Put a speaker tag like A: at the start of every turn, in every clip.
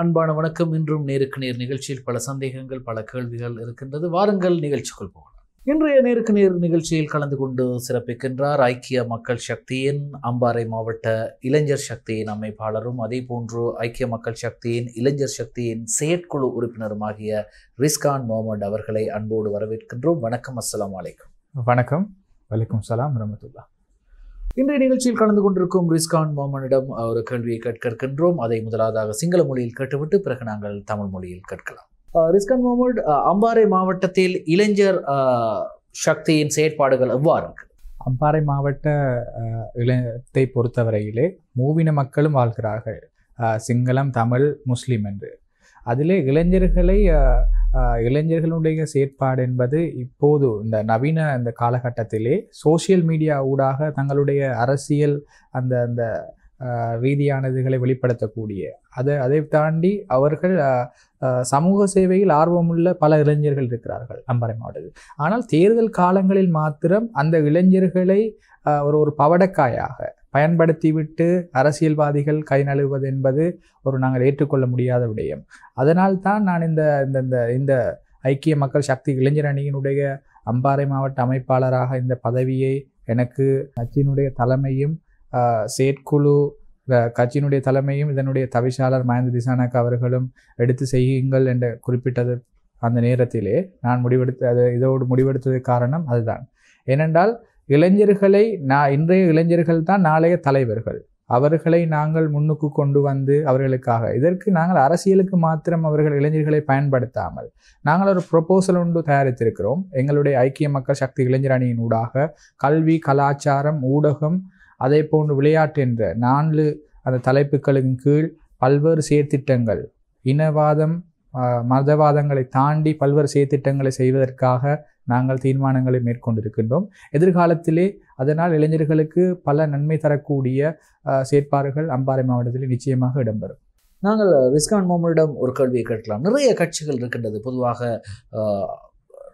A: அன்பான வணக்கம் இன்றும் நேருக்கு நேர் நிகழ்ச்சியில் பல சந்தேகங்கள் பல கேள்விகள் இருக்கின்றது வாருங்கள் நிகழ்ச்சிக்குள் போகலாம் இன்றைய நேருக்கு நேர் நிகழ்ச்சியில் கலந்து கொண்டு சிறப்பிக்கின்றார் ஐக்கிய மக்கள் சக்தியின் அம்பாறை மாவட்ட இளைஞர் சக்தியின் அமைப்பாளரும் அதே போன்று ஐக்கிய மக்கள் சக்தியின் இளைஞர் சக்தியின் செயற்குழு உறுப்பினரும் ஆகிய ரிஸ்கான் முகமது அவர்களை அன்போடு வரவேற்கின்றோம் வணக்கம் அஸ்லாம் வலைக்கம்
B: வணக்கம் வலைக்கம் சலாம் ரமத்துல்லா
A: இன்றைய நிகழ்ச்சியில் கலந்து கொண்டிருக்கும் ரிஸ்கான் மோமனிடம் ஒரு கேள்வியை கேட்க அதை முதலாவதாக சிங்கள மொழியில் கேட்டுவிட்டு பிறகு நாங்கள் தமிழ் மொழியில் கேட்கலாம் ரிஸ்கான் முகமது அம்பாறை மாவட்டத்தில் இளைஞர் சக்தியின் செயற்பாடுகள் எவ்வாறு இருக்கு
B: அம்பாறை மாவட்ட இளைஞத்தை பொறுத்தவரையிலே மூவின மக்களும் வாழ்கிறார்கள் சிங்களம் தமிழ் முஸ்லீம் என்று அதிலே இளைஞர்களை இளைஞர்களுடைய செயற்பாடு என்பது இப்போது இந்த நவீன இந்த காலகட்டத்திலே சோசியல் மீடியா ஊடாக தங்களுடைய அரசியல் அந்த அந்த ரீதியானதுகளை வெளிப்படுத்தக்கூடிய அதை அதை தாண்டி அவர்கள் சமூக சேவையில் ஆர்வமுள்ள பல இளைஞர்கள் இருக்கிறார்கள் அம்பரை மாவட்டத்தில் ஆனால் தேர்தல் காலங்களில் மாத்திரம் அந்த இளைஞர்களை ஒரு ஒரு பவடக்காயாக பயன்படுத்திவிட்டு அரசியல்வாதிகள் கை நழுவது என்பது ஒரு நாங்கள் ஏற்றுக்கொள்ள முடியாத விடயம் அதனால் தான் நான் இந்த இந்த இந்த ஐக்கிய மக்கள் சக்தி இளைஞர் அணியினுடைய அம்பாறை மாவட்ட அமைப்பாளராக இந்த பதவியை எனக்கு கட்சியினுடைய தலைமையும் செயற்குழு கட்சியினுடைய தலைமையும் இதனுடைய தவிசாளர் மயந்த திசானக் அவர்களும் எடுத்து செய்யுங்கள் என்று குறிப்பிட்டது அந்த நேரத்திலே நான் முடிவெடுத்து அது இதோடு முடிவெடுத்தது காரணம் அதுதான் ஏனென்றால் இளைஞர்களை நான் இன்றைய இளைஞர்கள் தான் நாளைய தலைவர்கள் அவர்களை நாங்கள் முன்னுக்கு கொண்டு வந்து அவர்களுக்காக இதற்கு நாங்கள் அரசியலுக்கு மாத்திரம் அவர்கள் இளைஞர்களை பயன்படுத்தாமல் நாங்கள் ஒரு ப்ரொபோசல் ஒன்று தயாரித்திருக்கிறோம் எங்களுடைய ஐக்கிய மக்கள் சக்தி இளைஞர் அணியின் ஊடாக கல்வி கலாச்சாரம் ஊடகம் அதே போன்று விளையாட்டு என்ற நான்கு அந்த தலைப்புகளின் கீழ் பல்வேறு செயற்திட்டங்கள் இனவாதம் மதவாதங்களை தாண்டி பல்வேறு செயற்திட்டங்களை செய்வதற்காக நாங்கள் தீர்மானங்களை மேற்கொண்டிருக்கின்றோம் எதிர்காலத்திலே அதனால் இளைஞர்களுக்கு பல நன்மை தரக்கூடிய செயற்பாடுகள் அம்பாறை மாவட்டத்தில் நிச்சயமாக இடம்பெறும்
A: நாங்கள் விஸ்கான் மோமனிடம் ஒரு கேள்வியை கேட்கலாம் நிறைய கட்சிகள் இருக்கின்றது பொதுவாக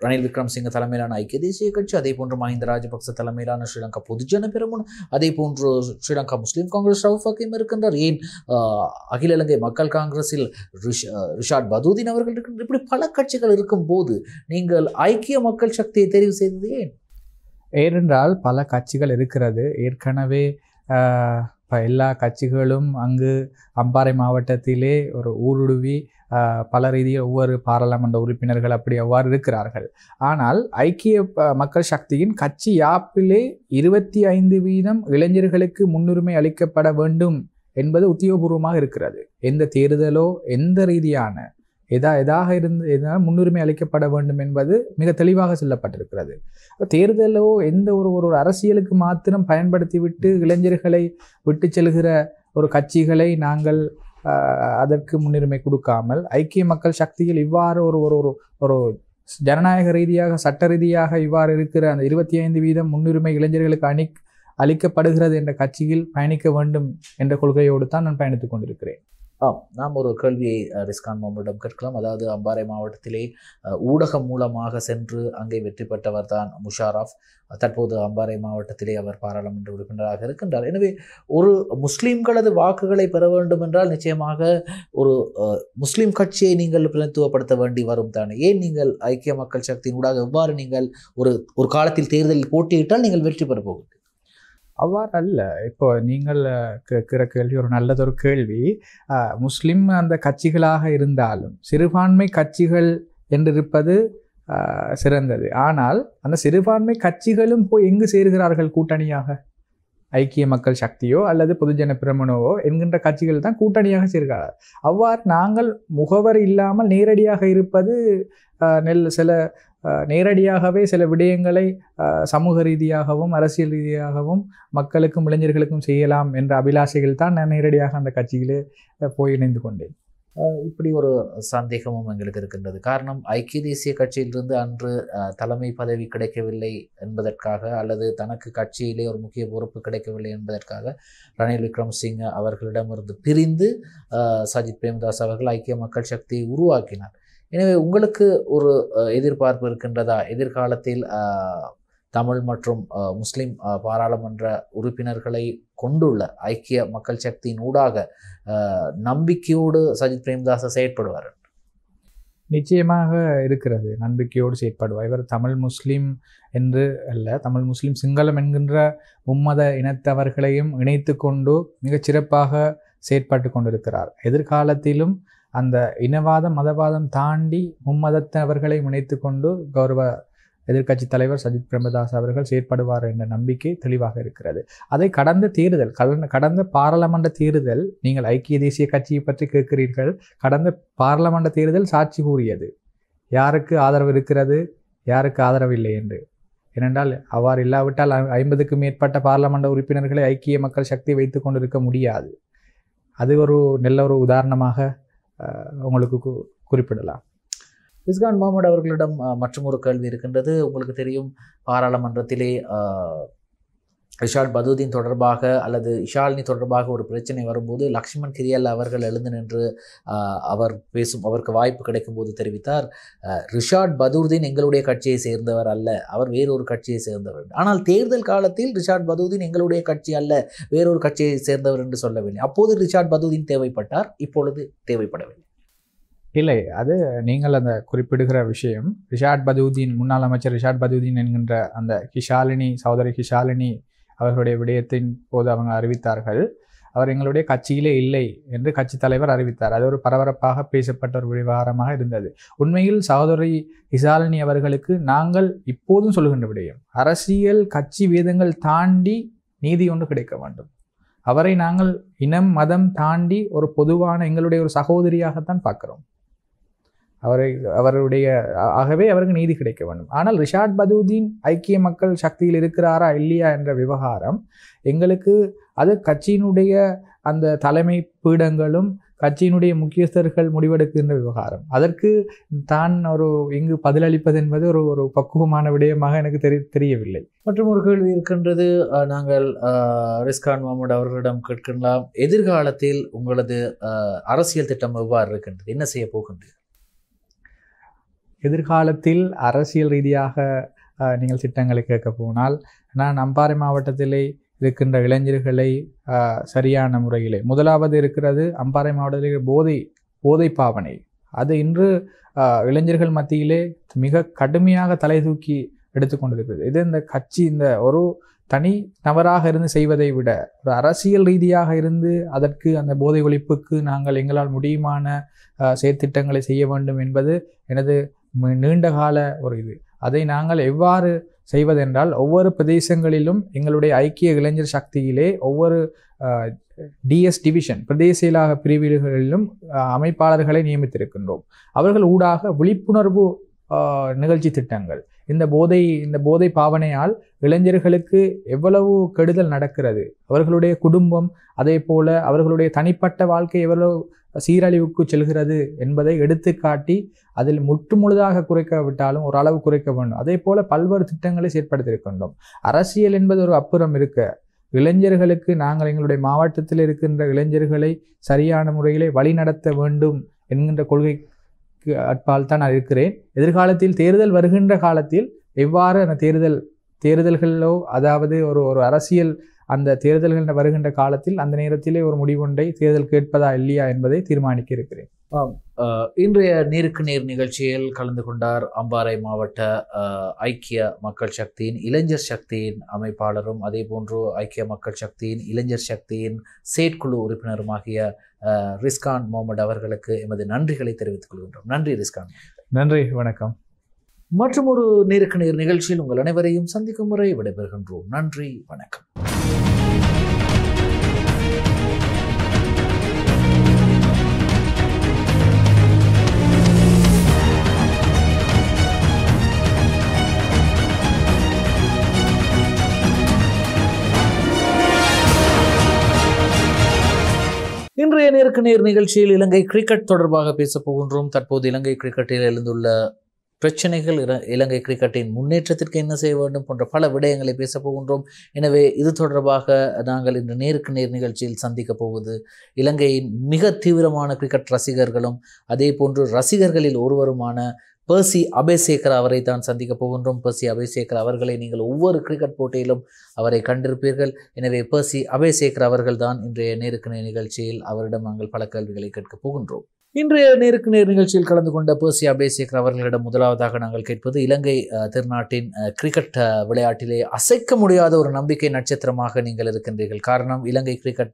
A: ரணில் விக்ரம்சிங்க தலைமையிலான ஐக்கிய தேசிய கட்சி அதே போன்று மஹிந்த ராஜபக்ச தலைமையிலான ஸ்ரீலங்கா பொதுஜன பெருமன் அதே போன்று ஸ்ரீலங்கா முஸ்லீம் காங்கிரஸ் ரவுஃப் இருக்கின்றார் ஏன் அகில இலங்கை மக்கள் காங்கிரஸில் ரிஷாட் பதூதீன் அவர்கள் இருக்கின்ற இப்படி பல கட்சிகள் இருக்கும் போது நீங்கள் ஐக்கிய மக்கள் சக்தியை தெரிவு செய்தது ஏன்
B: ஏனென்றால் பல கட்சிகள் இருக்கிறது ஏற்கனவே இப்போ எல்லா கட்சிகளும் அங்கு அம்பாறை மாவட்டத்திலே ஒரு ஊருடுவி பல ரீதியில் ஒவ்வொரு பாராளுமன்ற உறுப்பினர்கள் அப்படி அவ்வாறு இருக்கிறார்கள் ஆனால் ஐக்கிய மக்கள் சக்தியின் கட்சி யாப்பிலே இருபத்தி ஐந்து வீதம் இளைஞர்களுக்கு முன்னுரிமை அளிக்கப்பட வேண்டும் என்பது உத்தியோகபூர்வமாக இருக்கிறது எந்த தேர்தலோ எந்த ரீதியான எதா எதாக இருந்து எதனால் முன்னுரிமை அளிக்கப்பட வேண்டும் என்பது மிக தெளிவாக சொல்லப்பட்டிருக்கிறது தேர்தலோ எந்த ஒரு ஒரு அரசியலுக்கு மாத்திரம் பயன்படுத்திவிட்டு இளைஞர்களை விட்டு செல்கிற ஒரு கட்சிகளை நாங்கள் அதற்கு முன்னுரிமை கொடுக்காமல் ஐக்கிய மக்கள் சக்தியில் இவ்வாறு ஒரு ஒரு ஒரு ஒரு ஜனநாயக ரீதியாக சட்ட ரீதியாக இவ்வாறு இருக்கிற அந்த இருபத்தி ஐந்து வீதம் முன்னுரிமை இளைஞர்களுக்கு அணி அளிக்கப்படுகிறது என்ற கட்சியில் பயணிக்க வேண்டும் என்ற கொள்கையோடு தான் நான் பயணித்துக் கொண்டிருக்கிறேன்
A: ஆம் நாம் ஒரு கேள்வியை ரிஸ்கான் மோமிடம் கேட்கலாம் அதாவது அம்பாறை மாவட்டத்திலே ஊடகம் மூலமாக சென்று அங்கே வெற்றி பெற்றவர் தான் முஷாரஃப் தற்போது அம்பாறை மாவட்டத்திலே அவர் பாராளுமன்ற உறுப்பினராக இருக்கின்றார் எனவே ஒரு முஸ்லீம்களது வாக்குகளை பெற வேண்டும் என்றால் நிச்சயமாக ஒரு முஸ்லீம் கட்சியை நீங்கள் பிரதித்துவப்படுத்த வேண்டி வரும் தானே ஏன் நீங்கள் ஐக்கிய மக்கள் சக்தியின் ஊடாக எவ்வாறு நீங்கள் ஒரு ஒரு காலத்தில் தேர்தலில் போட்டியிட்டால் நீங்கள் வெற்றி பெற போகிறது அவ்வாறு அல்ல இப்போ
B: நீங்கள் கேட்கிற கேள்வி ஒரு நல்லதொரு கேள்வி முஸ்லிம் அந்த கட்சிகளாக இருந்தாலும் சிறுபான்மை கட்சிகள் என்றிருப்பது சிறந்தது ஆனால் அந்த சிறுபான்மை கட்சிகளும் போய் எங்கு சேர்கிறார்கள் கூட்டணியாக ஐக்கிய மக்கள் சக்தியோ அல்லது பொதுஜன பிரமணவோ என்கின்ற கட்சிகள் தான் கூட்டணியாக சேர்க்காது அவ்வாறு நாங்கள் முகவர் இல்லாமல் நேரடியாக இருப்பது நெல் சில நேரடியாகவே சில விடயங்களை சமூக ரீதியாகவும் அரசியல் ரீதியாகவும் மக்களுக்கும் இளைஞர்களுக்கும் செய்யலாம் என்ற அபிலாஷைகள் தான் நான் நேரடியாக அந்த கட்சியிலே போய் இணைந்து கொண்டேன்
A: இப்படி ஒரு சந்தேகமும் எங்களுக்கு இருக்கின்றது காரணம் ஐக்கிய தேசிய கட்சியிலிருந்து அன்று தலைமை பதவி கிடைக்கவில்லை என்பதற்காக அல்லது தனக்கு கட்சியிலே ஒரு முக்கிய பொறுப்பு கிடைக்கவில்லை என்பதற்காக ரணில் விக்ரம்சிங் அவர்களிடமிருந்து பிரிந்து சஜித் பிரேமதாஸ் அவர்கள் ஐக்கிய மக்கள் சக்தியை உருவாக்கினார் எனவே உங்களுக்கு ஒரு எதிர்பார்ப்பு இருக்கின்றதா எதிர்காலத்தில் தமிழ் மற்றும் முஸ்லிம் பாராளுமன்ற உறுப்பினர்களை கொண்டுள்ள ஐக்கிய மக்கள் சக்தியின் ஊடாக நம்பிக்கையோடு சஜித் பிரேம்தாசை செயற்படுவார்
B: நிச்சயமாக இருக்கிறது நம்பிக்கையோடு செயற்படுவார் இவர் தமிழ் முஸ்லீம் என்று அல்ல தமிழ் முஸ்லீம் சிங்களம் என்கின்ற மும்மத இனத்தவர்களையும் இணைத்து கொண்டு மிகச் சிறப்பாக செயற்பட்டு கொண்டிருக்கிறார் எதிர்காலத்திலும் அந்த இனவாதம் மதவாதம் தாண்டி மும்மதத்தவர்களையும் இணைத்து கொண்டு கௌரவ எதிர்க்கட்சி தலைவர் சஜித் பிரேமதாஸ் அவர்கள் செயற்படுவார் என்ற நம்பிக்கை தெளிவாக இருக்கிறது அதை கடந்த தேர்தல் கடந்த பாராளுமன்ற தேர்தல் நீங்கள் ஐக்கிய தேசிய கட்சியை பற்றி கேட்கிறீர்கள் கடந்த பாராளுமன்ற தேர்தல் சாட்சி கூறியது யாருக்கு ஆதரவு இருக்கிறது யாருக்கு ஆதரவு இல்லை என்று ஏனென்றால் அவ்வாறு இல்லாவிட்டால் ஐம்பதுக்கும் மேற்பட்ட பாராளுமன்ற உறுப்பினர்களை ஐக்கிய மக்கள் சக்தி வைத்து கொண்டிருக்க முடியாது அது ஒரு நல்ல ஒரு உதாரணமாக உங்களுக்கு குறிப்பிடலாம்
A: இஸ்கான் முகமது அவர்களிடம் மற்றும் ஒரு கேள்வி இருக்கின்றது உங்களுக்கு தெரியும் பாராளுமன்றத்திலே இஷால் பதூதீன் தொடர்பாக அல்லது இஷாலினி தொடர்பாக ஒரு பிரச்சனை வரும்போது லக்ஷ்மண் கிரியல் அவர்கள் எழுந்து நின்று அவர் பேசும் அவருக்கு வாய்ப்பு கிடைக்கும் போது தெரிவித்தார் ரிஷாட் பதூர்தீன் எங்களுடைய கட்சியை சேர்ந்தவர் அல்ல அவர் வேறொரு கட்சியை சேர்ந்தவர் ஆனால் தேர்தல் காலத்தில் ரிஷாட் பதூதீன் எங்களுடைய கட்சி அல்ல வேறொரு கட்சியை சேர்ந்தவர் என்று சொல்லவில்லை அப்போது ரிஷாட் பதூதீன் தேவைப்பட்டார் இப்பொழுது தேவைப்படவில்லை
B: இல்லை அது நீங்கள் அந்த குறிப்பிடுகிற விஷயம் ரிஷாட் பதூதீன் முன்னாள் அமைச்சர் ரிஷாட் பதூதீன் என்கின்ற அந்த கிஷாலினி சகோதரி கிஷாலினி அவர்களுடைய விடயத்தின் போது அவங்க அறிவித்தார்கள் அவர் எங்களுடைய கட்சியிலே இல்லை என்று கட்சி தலைவர் அறிவித்தார் அது ஒரு பரபரப்பாக பேசப்பட்ட ஒரு விவகாரமாக இருந்தது உண்மையில் சகோதரி ஹிசாலினி அவர்களுக்கு நாங்கள் இப்போதும் சொல்லுகின்ற விடயம் அரசியல் கட்சி வேதங்கள் தாண்டி நீதி ஒன்று கிடைக்க வேண்டும் அவரை நாங்கள் இனம் மதம் தாண்டி ஒரு பொதுவான எங்களுடைய ஒரு சகோதரியாகத்தான் பார்க்கிறோம் அவரை அவருடைய ஆகவே அவருக்கு நீதி கிடைக்க வேண்டும் ஆனால் ரிஷாட் பதூதீன் ஐக்கிய மக்கள் சக்தியில் இருக்கிறாரா இல்லையா என்ற விவகாரம் எங்களுக்கு அது கட்சியினுடைய அந்த தலைமை பீடங்களும் கட்சியினுடைய முக்கியஸ்தர்கள் முடிவெடுக்கின்ற விவகாரம் அதற்கு தான் ஒரு இங்கு பதிலளிப்பது என்பது ஒரு ஒரு பக்குவமான விடயமாக எனக்கு தெரி தெரியவில்லை
A: மற்றும் ஒரு கேள்வி இருக்கின்றது நாங்கள் ரிஸ்கான் மாமூட் அவர்களிடம் கேட்கலாம் எதிர்காலத்தில் உங்களது அரசியல் திட்டம் எவ்வாறு இருக்கின்றது என்ன செய்ய போகின்றது
B: எதிர்காலத்தில் அரசியல் ரீதியாக நீங்கள் திட்டங்களை கேட்க போனால் நான் அம்பாறை மாவட்டத்திலே இருக்கின்ற இளைஞர்களை சரியான முறையிலே முதலாவது இருக்கிறது அம்பாறை மாவட்டத்தில் போதை போதை பாவனை அது இன்று இளைஞர்கள் மத்தியிலே மிக கடுமையாக தலை தூக்கி எடுத்துக்கொண்டிருக்கிறது இது இந்த கட்சி இந்த ஒரு தனி நபராக இருந்து செய்வதை விட ஒரு அரசியல் ரீதியாக இருந்து அதற்கு அந்த போதை ஒழிப்புக்கு நாங்கள் எங்களால் முடியுமான செயற்திட்டங்களை செய்ய வேண்டும் என்பது எனது நீண்ட கால ஒரு இது அதை நாங்கள் எவ்வாறு செய்வதென்றால் ஒவ்வொரு பிரதேசங்களிலும் எங்களுடைய ஐக்கிய இளைஞர் சக்தியிலே ஒவ்வொரு டிஎஸ் டிவிஷன் பிரதேசியலாக பிரிவுகளிலும் அமைப்பாளர்களை நியமித்திருக்கின்றோம் அவர்கள் ஊடாக விழிப்புணர்வு நிகழ்ச்சி திட்டங்கள் இந்த போதை இந்த போதை பாவனையால் இளைஞர்களுக்கு எவ்வளவு கெடுதல் நடக்கிறது அவர்களுடைய குடும்பம் அதே போல அவர்களுடைய தனிப்பட்ட வாழ்க்கை எவ்வளவு சீரழிவுக்கு செல்கிறது என்பதை எடுத்துக்காட்டி அதில் முற்றுமுழுதாக விட்டாலும் ஓரளவு குறைக்க வேண்டும் அதே போல பல்வேறு திட்டங்களை செயற்படுத்தியிருக்கின்றோம் அரசியல் என்பது ஒரு அப்புறம் இருக்க இளைஞர்களுக்கு நாங்கள் எங்களுடைய மாவட்டத்தில் இருக்கின்ற இளைஞர்களை சரியான முறையிலே வழிநடத்த வேண்டும் என்கின்ற கொள்கைக்கு அற்பால் தான் நான் இருக்கிறேன் எதிர்காலத்தில் தேர்தல் வருகின்ற காலத்தில் எவ்வாறு அந்த தேர்தல் தேர்தல்களோ அதாவது ஒரு ஒரு அரசியல் அந்த தேர்தல்கள் வருகின்ற காலத்தில் அந்த நேரத்திலே ஒரு முடிவொன்றை தேர்தல் கேட்பதா இல்லையா என்பதை தீர்மானிக்க இருக்கிறேன்
A: இன்றைய நேருக்கு நேர் நிகழ்ச்சியில் கலந்து கொண்டார் அம்பாறை மாவட்ட ஐக்கிய மக்கள் சக்தியின் இளைஞர் சக்தியின் அமைப்பாளரும் அதே போன்று ஐக்கிய மக்கள் சக்தியின் இளைஞர் சக்தியின் செயற்குழு உறுப்பினருமாகிய ரிஸ்கான் முகமது அவர்களுக்கு எமது நன்றிகளை தெரிவித்துக் கொள்கின்றோம் நன்றி ரிஸ்கான் நன்றி வணக்கம் மற்றும் ஒரு நேருக்கு நேர் நிகழ்ச்சியில் உங்கள் அனைவரையும் சந்திக்கும் முறை விடைபெறுகின்றோம் நன்றி வணக்கம் இன்றைய நேருக்கு நேர் நிகழ்ச்சியில் இலங்கை கிரிக்கெட் தொடர்பாக பேசப் போகின்றோம் தற்போது இலங்கை கிரிக்கெட்டில் எழுந்துள்ள பிரச்சனைகள் இலங்கை கிரிக்கெட்டின் முன்னேற்றத்திற்கு என்ன செய்ய வேண்டும் போன்ற பல விடயங்களை பேசப் போகின்றோம் எனவே இது தொடர்பாக நாங்கள் இன்று நேருக்கு நேர் நிகழ்ச்சியில் சந்திக்கப் போவது இலங்கையின் மிக தீவிரமான கிரிக்கெட் ரசிகர்களும் அதே போன்று ரசிகர்களில் ஒருவருமான பர்சி அபேசேகர் அவரை தான் சந்திக்கப் போகின்றோம் பர்சி அபேசேகர் அவர்களை நீங்கள் ஒவ்வொரு கிரிக்கெட் போட்டியிலும் அவரை கண்டிருப்பீர்கள் எனவே பர்சி அபேசேகர் அவர்கள் தான் இன்றைய நேருக்கு நேர் நிகழ்ச்சியில் அவரிடம் நாங்கள் பல கேள்விகளை கேட்கப் போகின்றோம் இன்றைய நேருக்கு நேர் நிகழ்ச்சியில் கலந்து கொண்ட பேசியா பேசியக் அவர்களிடம் முதலாவதாக நாங்கள் கேட்பது இலங்கை திருநாட்டின் கிரிக்கெட் விளையாட்டிலே அசைக்க முடியாத ஒரு நம்பிக்கை நட்சத்திரமாக நீங்கள் இருக்கின்றீர்கள் காரணம் இலங்கை கிரிக்கெட்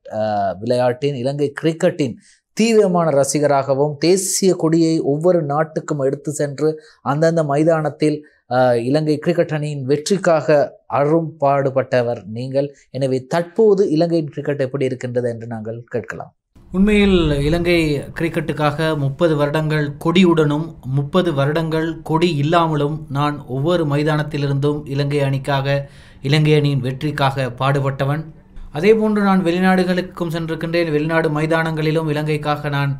A: விளையாட்டின் இலங்கை கிரிக்கெட்டின் தீவிரமான ரசிகராகவும் தேசிய கொடியை ஒவ்வொரு நாட்டுக்கும் எடுத்து சென்று அந்தந்த மைதானத்தில் இலங்கை கிரிக்கெட் அணியின் வெற்றிக்காக அரும்பாடுபட்டவர் நீங்கள் எனவே தற்போது இலங்கையின் கிரிக்கெட் எப்படி இருக்கின்றது என்று நாங்கள் கேட்கலாம் உண்மையில் இலங்கை கிரிக்கெட்டுக்காக முப்பது வருடங்கள் கொடியுடனும் முப்பது வருடங்கள் கொடி இல்லாமலும் நான் ஒவ்வொரு மைதானத்திலிருந்தும் இலங்கை அணிக்காக இலங்கை அணியின் வெற்றிக்காக பாடுபட்டவன் அதேபோன்று நான் வெளிநாடுகளுக்கும் சென்றிருக்கின்றேன் வெளிநாடு மைதானங்களிலும் இலங்கைக்காக நான்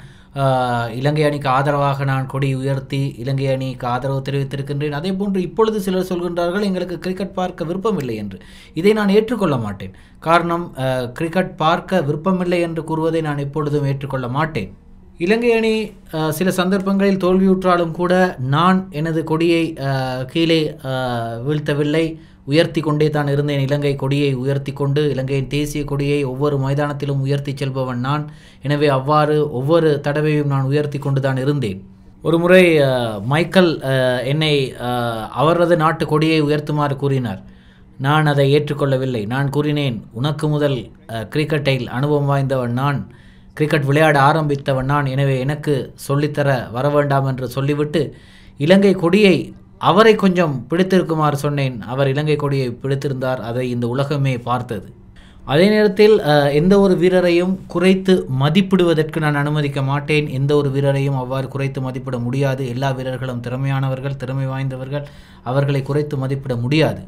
A: இலங்கை அணிக்கு ஆதரவாக நான் கொடி உயர்த்தி இலங்கை அணிக்கு ஆதரவு தெரிவித்திருக்கின்றேன் அதே போன்று இப்பொழுது சிலர் சொல்கின்றார்கள் எங்களுக்கு கிரிக்கெட் பார்க்க விருப்பமில்லை என்று இதை நான் ஏற்றுக்கொள்ள மாட்டேன் காரணம் கிரிக்கெட் பார்க்க விருப்பமில்லை என்று கூறுவதை நான் எப்பொழுதும் ஏற்றுக்கொள்ள மாட்டேன் இலங்கை அணி சில சந்தர்ப்பங்களில் தோல்வியுற்றாலும் கூட நான் எனது கொடியை கீழே வீழ்த்தவில்லை உயர்த்தி கொண்டே தான் இருந்தேன் இலங்கை கொடியை உயர்த்தி கொண்டு இலங்கையின் தேசிய கொடியை ஒவ்வொரு மைதானத்திலும் உயர்த்தி செல்பவன் நான் எனவே அவ்வாறு ஒவ்வொரு தடவையும் நான் உயர்த்தி கொண்டு தான் இருந்தேன் ஒரு முறை மைக்கேல் என்னை அவரது நாட்டு கொடியை உயர்த்துமாறு கூறினார் நான் அதை ஏற்றுக்கொள்ளவில்லை நான் கூறினேன் உனக்கு முதல் கிரிக்கெட்டில் அனுபவம் வாய்ந்தவன் நான் கிரிக்கெட் விளையாட ஆரம்பித்தவன் நான் எனவே எனக்கு சொல்லித்தர வர வேண்டாம் என்று சொல்லிவிட்டு இலங்கை கொடியை அவரை கொஞ்சம் பிடித்திருக்குமாறு சொன்னேன் அவர் இலங்கை கொடியை பிடித்திருந்தார் அதை இந்த உலகமே பார்த்தது அதே நேரத்தில் எந்த ஒரு வீரரையும் குறைத்து மதிப்பிடுவதற்கு நான் அனுமதிக்க மாட்டேன் எந்த ஒரு வீரரையும் அவ்வாறு குறைத்து மதிப்பிட முடியாது எல்லா வீரர்களும் திறமையானவர்கள் திறமை வாய்ந்தவர்கள் அவர்களை குறைத்து மதிப்பிட முடியாது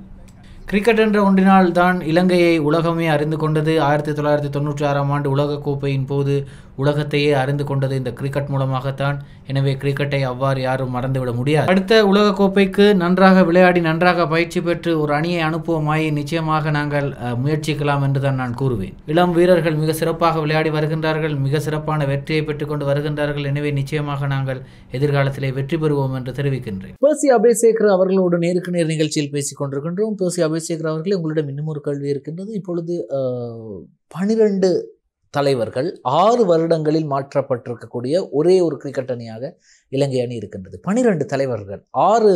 A: கிரிக்கெட் என்ற ஒன்றினால் தான் இலங்கையை உலகமே அறிந்து கொண்டது ஆயிரத்தி தொள்ளாயிரத்தி தொண்ணூற்றி ஆறாம் ஆண்டு உலகக்கோப்பையின் போது உலகத்தையே அறிந்து கொண்டது இந்த கிரிக்கெட் மூலமாகத்தான் எனவே கிரிக்கெட்டை அவ்வாறு யாரும் மறந்துவிட முடியாது அடுத்த உலகக்கோப்பைக்கு நன்றாக விளையாடி நன்றாக பயிற்சி பெற்று ஒரு அணியை அனுப்புவோமாய் நிச்சயமாக நாங்கள் முயற்சிக்கலாம் என்றுதான் நான் கூறுவேன் இளம் வீரர்கள் மிக சிறப்பாக விளையாடி வருகின்றார்கள் மிக சிறப்பான வெற்றியை பெற்றுக்கொண்டு வருகின்றார்கள் எனவே நிச்சயமாக நாங்கள் எதிர்காலத்திலே வெற்றி பெறுவோம் என்று தெரிவிக்கின்றேன் பேசி அவர்களோடு நேருக்கு நேர் நிகழ்ச்சியில் பேசிக் கொண்டிருக்கின்றோம் அபே குலசேகர் அவர்களே உங்களிடம் இன்னும் ஒரு கேள்வி இருக்கின்றது இப்பொழுது பனிரெண்டு தலைவர்கள் ஆறு வருடங்களில் மாற்றப்பட்டிருக்கக்கூடிய ஒரே ஒரு கிரிக்கெட் அணியாக இலங்கை அணி இருக்கின்றது பனிரெண்டு தலைவர்கள் ஆறு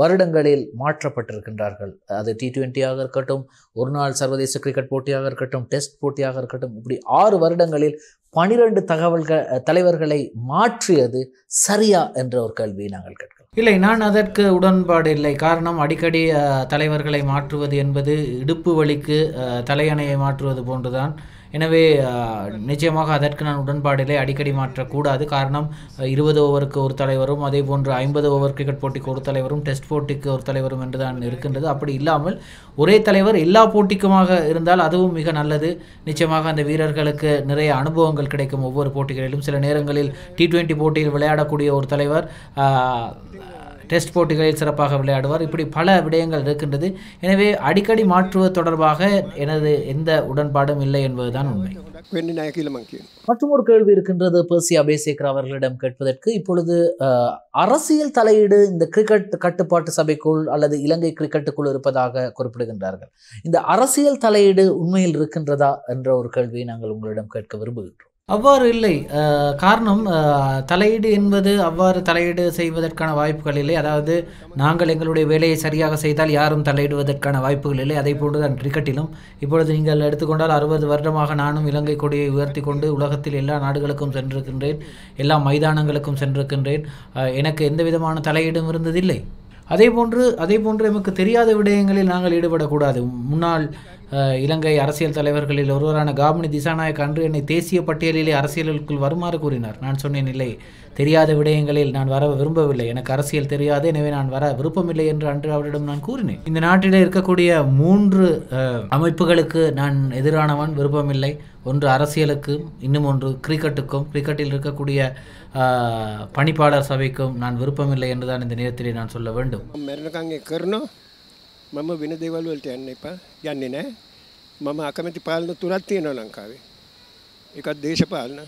A: வருடங்களில் மாற்றப்பட்டிருக்கின்றார்கள் அது டி டுவெண்ட்டியாக இருக்கட்டும் ஒரு நாள் சர்வதேச கிரிக்கெட் போட்டியாக இருக்கட்டும் டெஸ்ட் போட்டியாக இருக்கட்டும் இப்படி ஆறு வருடங்களில் பனிரெண்டு தகவல்கள் தலைவர்களை மாற்றியது சரியா என்ற ஒரு கேள்வியை நாங்கள் கேட்கிறோம் இல்லை நான் அதற்கு உடன்பாடு இல்லை காரணம் அடிக்கடி தலைவர்களை மாற்றுவது என்பது இடுப்பு வழிக்கு தலையணையை மாற்றுவது போன்றுதான் எனவே நிச்சயமாக அதற்கு நான் உடன்பாடுகளை அடிக்கடி மாற்றக்கூடாது காரணம் இருபது ஓவருக்கு ஒரு தலைவரும் அதே போன்று ஐம்பது ஓவர் கிரிக்கெட் போட்டிக்கு ஒரு தலைவரும் டெஸ்ட் போட்டிக்கு ஒரு தலைவரும் என்று தான் இருக்கின்றது அப்படி இல்லாமல் ஒரே தலைவர் எல்லா போட்டிக்குமாக இருந்தால் அதுவும் மிக நல்லது நிச்சயமாக அந்த வீரர்களுக்கு நிறைய அனுபவங்கள் கிடைக்கும் ஒவ்வொரு போட்டிகளிலும் சில நேரங்களில் டி டுவெண்ட்டி போட்டியில் விளையாடக்கூடிய ஒரு தலைவர் டெஸ்ட் போட்டிகளில் சிறப்பாக விளையாடுவார் இப்படி பல விடயங்கள் இருக்கின்றது எனவே அடிக்கடி மாற்றுவது தொடர்பாக எனது எந்த உடன்பாடும் இல்லை என்பதுதான் உண்மை மற்றும் ஒரு கேள்வி இருக்கின்றது பேசி அபேசேகர் அவர்களிடம் கேட்பதற்கு இப்பொழுது அரசியல் தலையீடு இந்த கிரிக்கெட் கட்டுப்பாட்டு சபைக்குள் அல்லது இலங்கை கிரிக்கெட்டுக்குள் இருப்பதாக குறிப்பிடுகின்றார்கள் இந்த அரசியல் தலையீடு உண்மையில் இருக்கின்றதா என்ற ஒரு கேள்வியை நாங்கள் உங்களிடம் கேட்க விரும்புகின்றோம் அவ்வாறு இல்லை காரணம் தலையீடு என்பது அவ்வாறு தலையீடு செய்வதற்கான வாய்ப்புகள் இல்லை அதாவது நாங்கள் எங்களுடைய வேலையை சரியாக செய்தால் யாரும் தலையிடுவதற்கான வாய்ப்புகள் இல்லை அதை போன்றுதான் கிரிக்கெட்டிலும் இப்பொழுது நீங்கள் எடுத்துக்கொண்டால் அறுபது வருடமாக நானும் இலங்கை கொடியை உயர்த்தி கொண்டு உலகத்தில் எல்லா நாடுகளுக்கும் சென்றிருக்கின்றேன் எல்லா மைதானங்களுக்கும் சென்றிருக்கின்றேன் எனக்கு எந்த விதமான தலையீடும் இருந்ததில்லை அதே போன்று அதே போன்று எமக்கு தெரியாத விடயங்களில் நாங்கள் ஈடுபடக்கூடாது முன்னாள் இலங்கை அரசியல் தலைவர்களில் ஒருவரான காமினி திசாநாயக் அன்று என்னை தேசிய பட்டியலிலே அரசியலுக்குள் வருமாறு கூறினார் நான் சொன்னேன் இல்லை தெரியாத விடயங்களில் நான் வர விரும்பவில்லை எனக்கு அரசியல் தெரியாது எனவே நான் வர விருப்பமில்லை என்று அன்று அவரிடம் நான் கூறினேன் இந்த நாட்டிலே இருக்கக்கூடிய மூன்று அமைப்புகளுக்கு நான் எதிரானவன் விருப்பமில்லை ஒன்று அரசியலுக்கும் இன்னும் ஒன்று கிரிக்கெட்டுக்கும் கிரிக்கெட்டில் இருக்கக்கூடிய பணிப்பாளர் சபைக்கும் நான் விருப்பமில்லை என்றுதான் இந்த நேரத்திலே நான் சொல்ல வேண்டும்
C: මම වෙන දේවල් වලට යන්න එපා. යන්නේ නැහැ. මම අකමැති පාලන තුනක් තියෙනවා ලංකාවේ. එකක් දේශපාලන,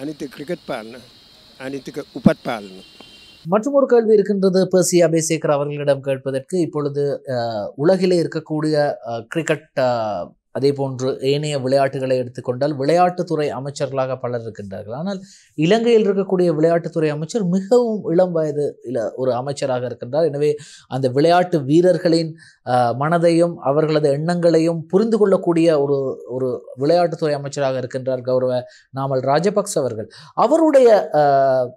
C: අනිත් ක්‍රිකට් පාලන, අනිත් උපත් පාලන.
A: மற்றும் ஒரு கேள்வி இருக்கின்றது பெர்சி அபேசேகர் அவர்களிடம் கேட்பதற்கு இப்பொழுது உலகிலே இருக்கக்கூடிய கிரிக்கெட் அதே போன்று ஏனைய விளையாட்டுகளை எடுத்துக்கொண்டால் விளையாட்டுத்துறை அமைச்சர்களாக பலர் இருக்கின்றார்கள் ஆனால் இலங்கையில் இருக்கக்கூடிய விளையாட்டுத்துறை அமைச்சர் மிகவும் இளம் வயது ஒரு அமைச்சராக இருக்கின்றார் எனவே அந்த விளையாட்டு வீரர்களின் மனதையும் அவர்களது எண்ணங்களையும் புரிந்து கொள்ளக்கூடிய ஒரு ஒரு விளையாட்டுத்துறை அமைச்சராக இருக்கின்றார் கௌரவ நாமல் ராஜபக்ச அவர்கள் அவருடைய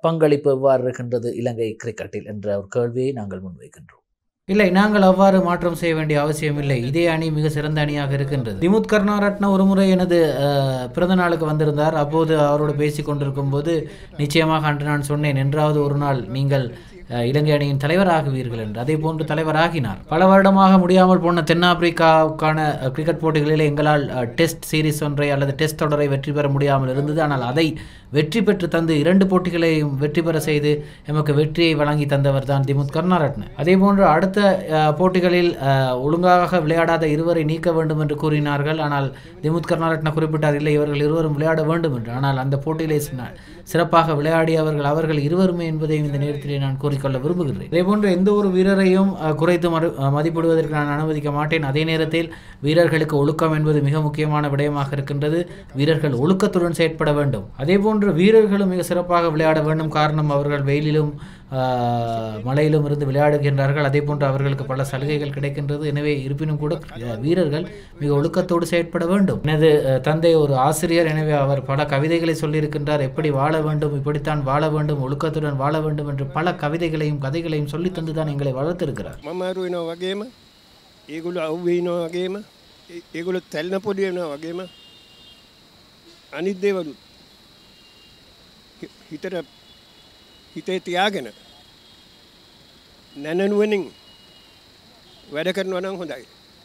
A: பங்களிப்பு எவ்வாறு இருக்கின்றது இலங்கை கிரிக்கெட்டில் என்ற ஒரு கேள்வியை நாங்கள் முன்வைக்கின்றோம் இல்லை நாங்கள் அவ்வாறு மாற்றம் செய்ய வேண்டிய அவசியம் இல்லை இதே அணி மிக சிறந்த அணியாக இருக்கின்றது திமுத் கருணாரட்ன ஒரு முறை எனது பிறந்த நாளுக்கு வந்திருந்தார் அப்போது அவரோடு பேசி கொண்டிருக்கும் போது நிச்சயமாக அன்று நான் சொன்னேன் என்றாவது ஒரு நாள் நீங்கள் இலங்கை அணியின் தலைவராகுவீர்கள் என்று அதே போன்று தலைவராகினார் பல வருடமாக முடியாமல் போன தென்னாப்பிரிக்காவுக்கான கிரிக்கெட் போட்டிகளில் எங்களால் டெஸ்ட் சீரிஸ் ஒன்றை அல்லது டெஸ்ட் தொடரை வெற்றி பெற முடியாமல் இருந்தது ஆனால் அதை வெற்றி பெற்று தந்து இரண்டு போட்டிகளையும் வெற்றி பெற செய்து எமக்கு வெற்றியை வழங்கி தந்தவர் தான் திமுத் கருணாரட்ன அதே போன்று அடுத்த போட்டிகளில் ஒழுங்காக விளையாடாத இருவரை நீக்க வேண்டும் என்று கூறினார்கள் ஆனால் திமுத் கருணாரட்ன குறிப்பிட்டார் இல்லை இவர்கள் இருவரும் விளையாட வேண்டும் என்று ஆனால் அந்த போட்டியிலே சிறப்பாக விளையாடியவர்கள் அவர்கள் இருவருமே என்பதையும் இந்த நேரத்திலே நான் கூறி ஏற்படுத்திக்கொள்ள விரும்புகிறேன் போன்ற எந்த ஒரு வீரரையும் குறைத்து மறு மதிப்பிடுவதற்கு நான் அனுமதிக்க மாட்டேன் அதே நேரத்தில் வீரர்களுக்கு ஒழுக்கம் என்பது மிக முக்கியமான விடயமாக இருக்கின்றது வீரர்கள் ஒழுக்கத்துடன் செயற்பட வேண்டும் அதே போன்று வீரர்களும் மிக சிறப்பாக விளையாட வேண்டும் காரணம் அவர்கள் வெயிலிலும் மலையிலும் இருந்து விளையாடுகின்றார்கள் அதே போன்று அவர்களுக்கு பல சலுகைகள் கிடைக்கின்றது எனவே இருப்பினும் கூட வீரர்கள் மிக ஒழுக்கத்தோடு செயற்பட வேண்டும் எனது தந்தை ஒரு ஆசிரியர் எனவே அவர் பல கவிதைகளை சொல்லியிருக்கின்றார் எப்படி வாழ வேண்டும் இப்படித்தான் வாழ வேண்டும் ஒழுக்கத்துடன் வாழ வேண்டும் என்று பல கவிதைகளையும் கதைகளையும் சொல்லி தந்துதான் எங்களை வளர்த்திருக்கிறார்
C: මමරුවෙන ஹிட்டர හිතේ තියාගෙන නැනනුවනින් වැඩ කරනවා නම් හොඳයි.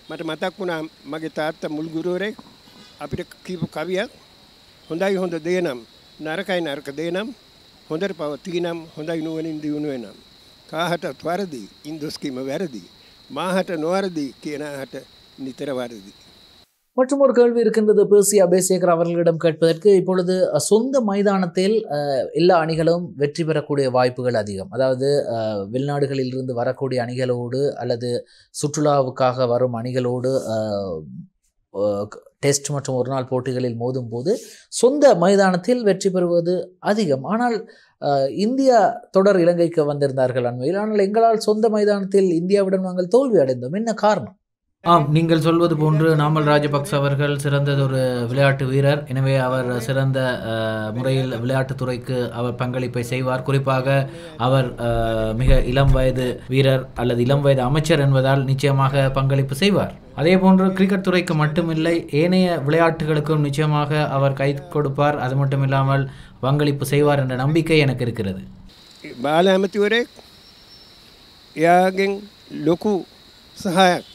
C: මට මතක් වුණා මගේ තාත්තා මුල් ගුරුවරයෙක් අපිට කියපු කවියක් හොඳයි හොඳ දේ නම් නරකයි නරක දේ නම් හොඳට පවතිී නම් හොඳයි නුවනින් දියුණු වෙනම්. කාහටත් වරදි ඉන්දුස්කීම වැරදි. මාහට නොවරදි කියනහට නිතර වරදි.
A: மற்றும் ஒரு கேள்வி இருக்கின்றது பேசி அபேசேகர் அவர்களிடம் கேட்பதற்கு இப்பொழுது சொந்த மைதானத்தில் எல்லா அணிகளும் வெற்றி பெறக்கூடிய வாய்ப்புகள் அதிகம் அதாவது வெளிநாடுகளில் இருந்து வரக்கூடிய அணிகளோடு அல்லது சுற்றுலாவுக்காக வரும் அணிகளோடு டெஸ்ட் மற்றும் ஒரு நாள் போட்டிகளில் மோதும் போது சொந்த மைதானத்தில் வெற்றி பெறுவது அதிகம் ஆனால் இந்தியா தொடர் இலங்கைக்கு வந்திருந்தார்கள் அண்மையில் ஆனால் எங்களால் சொந்த மைதானத்தில் இந்தியாவுடன் நாங்கள் தோல்வி அடைந்தோம் என்ன காரணம் ஆம் நீங்கள் சொல்வது போன்று நாமல் ராஜபக்ச அவர்கள் சிறந்ததொரு விளையாட்டு வீரர் எனவே அவர் சிறந்த முறையில் விளையாட்டுத்துறைக்கு அவர் பங்களிப்பை செய்வார் குறிப்பாக அவர் மிக இளம் வயது வீரர் அல்லது இளம் வயது அமைச்சர் என்பதால் நிச்சயமாக பங்களிப்பு செய்வார் அதே போன்று கிரிக்கெட் துறைக்கு மட்டுமில்லை ஏனைய விளையாட்டுகளுக்கும் நிச்சயமாக அவர் கை கொடுப்பார் அது மட்டும் இல்லாமல் பங்களிப்பு செய்வார் என்ற நம்பிக்கை எனக்கு இருக்கிறது
C: பால சஹாயக்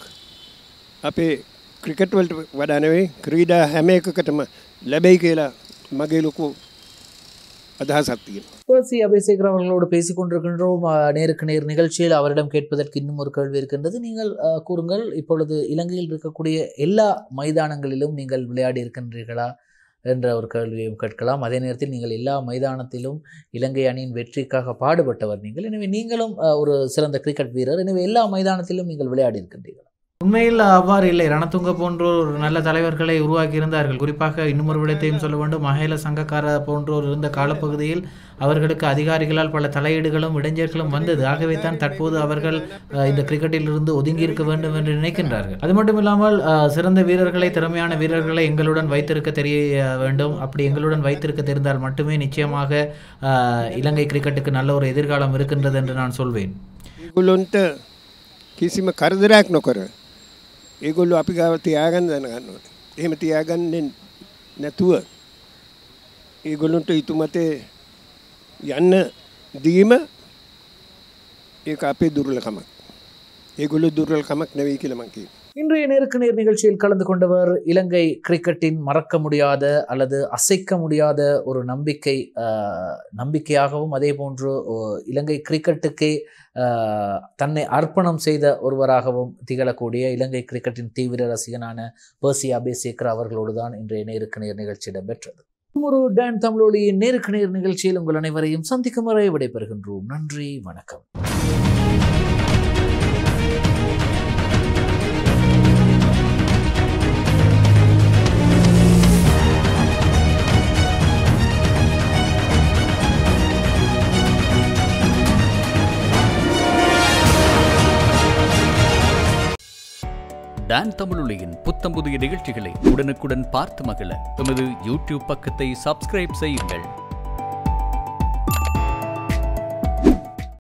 C: අපේ ක්‍රිකට්වල්ට වඩනවේ ක්‍රීඩා හැම එකකටම ලැබැයි කියලා මගේ ලොකු அதான்
A: சி அபிஷேகர் அவர்களோடு பேசிக் கொண்டிருக்கின்றோம் நேருக்கு நேர் நிகழ்ச்சியில் அவரிடம் கேட்பதற்கு இன்னும் ஒரு கேள்வி இருக்கின்றது நீங்கள் கூறுங்கள் இப்பொழுது இலங்கையில் இருக்கக்கூடிய எல்லா மைதானங்களிலும் நீங்கள் விளையாடி இருக்கின்றீர்களா என்ற ஒரு கேள்வியையும் கேட்கலாம் அதே நேரத்தில் நீங்கள் எல்லா மைதானத்திலும் இலங்கை அணியின் வெற்றிக்காக பாடுபட்டவர் நீங்கள் எனவே நீங்களும் ஒரு சிறந்த கிரிக்கெட் வீரர் எனவே எல்லா மைதானத்திலும் நீங்கள் விளையாடி இருக்கின்றீர்களா உண்மையில் அவ்வாறு இல்லை ரணத்துங்க போன்றோர் நல்ல தலைவர்களை உருவாக்கி இருந்தார்கள் குறிப்பாக இன்னொரு விடத்தையும் சொல்ல வேண்டும் மகேல சங்கக்கார போன்றோர் இருந்த காலப்பகுதியில் அவர்களுக்கு அதிகாரிகளால் பல தலையீடுகளும் இடைஞ்சர்களும் வந்தது ஆகவே தான் தற்போது அவர்கள் இந்த கிரிக்கெட்டில் இருந்து ஒதுங்கி இருக்க வேண்டும் என்று நினைக்கின்றார்கள் அது மட்டும் இல்லாமல் சிறந்த வீரர்களை திறமையான வீரர்களை எங்களுடன் வைத்திருக்க தெரிய வேண்டும் அப்படி எங்களுடன் வைத்திருக்க தெரிந்தால் மட்டுமே நிச்சயமாக இலங்கை கிரிக்கெட்டுக்கு நல்ல ஒரு எதிர்காலம் இருக்கின்றது என்று நான் சொல்வேன்
C: கிசிம කරදරයක් නොකර ඒගොල්ලෝ අපි ගාව තියාගන්න දැනගන්න ඕනේ. එහෙම තියාගන්නේ නැතුව ඒගොල්ලන්ට ඊතුමතේ යන්න දීම ඒක අපේ දුර්වලකමක්. ඒගොල්ලෝ දුර්වලකමක් නෙවෙයි කියලා මම කියනවා.
A: இன்றைய நேருக்கு நேர் நிகழ்ச்சியில் கலந்து கொண்டவர் இலங்கை கிரிக்கெட்டின் மறக்க முடியாத அல்லது அசைக்க முடியாத ஒரு நம்பிக்கை நம்பிக்கையாகவும் அதே போன்று இலங்கை கிரிக்கெட்டுக்கே தன்னை அர்ப்பணம் செய்த ஒருவராகவும் திகழக்கூடிய இலங்கை கிரிக்கெட்டின் தீவிர ரசிகனான பேர்சி அபேசேகர் அவர்களோடு தான் இன்றைய நேருக்கு நேர் நிகழ்ச்சி இடம்பெற்றது ஒரு டேன் தமிழொலியின் நேருக்கு நேர் நிகழ்ச்சியில் உங்கள் அனைவரையும் சந்திக்கும் வரை விடைபெறுகின்றோம் நன்றி வணக்கம்
B: டான் தமிழொலியின் புதிய நிகழ்ச்சிகளை உடனுக்குடன் பார்த்து மகிழ
A: தமது யூடியூப் பக்கத்தை சப்ஸ்கிரைப் செய்யுங்கள்